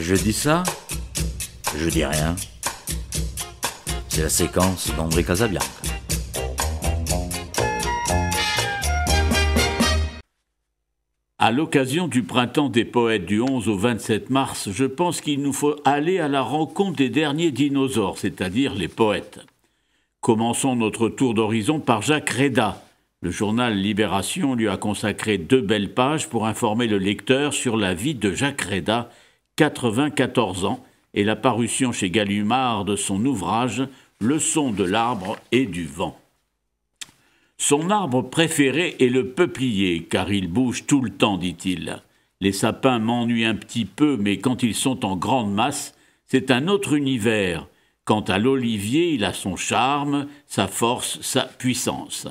Je dis ça, je dis rien. C'est la séquence d'André Casabianca. À l'occasion du printemps des poètes du 11 au 27 mars, je pense qu'il nous faut aller à la rencontre des derniers dinosaures, c'est-à-dire les poètes. Commençons notre tour d'horizon par Jacques Reda. Le journal Libération lui a consacré deux belles pages pour informer le lecteur sur la vie de Jacques Reda, 94 ans, et la parution chez Gallumard de son ouvrage Le son de l'arbre et du vent. Son arbre préféré est le peuplier, car il bouge tout le temps, dit-il. Les sapins m'ennuient un petit peu, mais quand ils sont en grande masse, c'est un autre univers. Quant à l'olivier, il a son charme, sa force, sa puissance.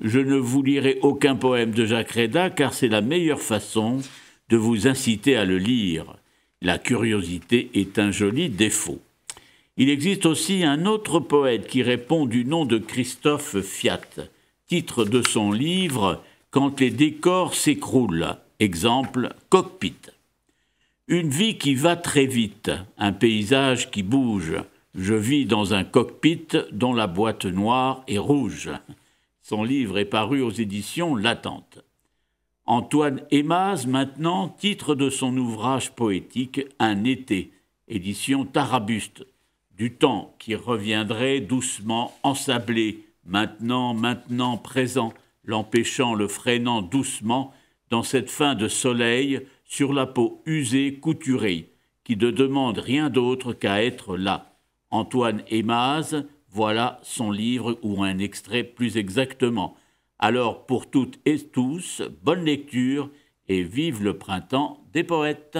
Je ne vous lirai aucun poème de Jacques Reda, car c'est la meilleure façon de vous inciter à le lire. La curiosité est un joli défaut. Il existe aussi un autre poète qui répond du nom de Christophe Fiat, titre de son livre Quand les décors s'écroulent, exemple Cockpit. Une vie qui va très vite, un paysage qui bouge. Je vis dans un cockpit dont la boîte noire est rouge. Son livre est paru aux éditions Latente. Antoine Émaz, maintenant, titre de son ouvrage poétique Un été, édition Tarabuste, du temps qui reviendrait doucement ensablé, maintenant, maintenant, présent, l'empêchant, le freinant doucement, dans cette fin de soleil, sur la peau usée, couturée, qui ne demande rien d'autre qu'à être là. Antoine Émaz, voilà son livre ou un extrait plus exactement. Alors pour toutes et tous, bonne lecture et vive le printemps des poètes.